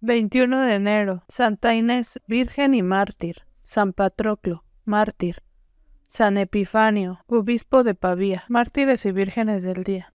21 de enero, Santa Inés, Virgen y Mártir, San Patroclo, Mártir, San Epifanio, Obispo de Pavía, Mártires y Vírgenes del Día.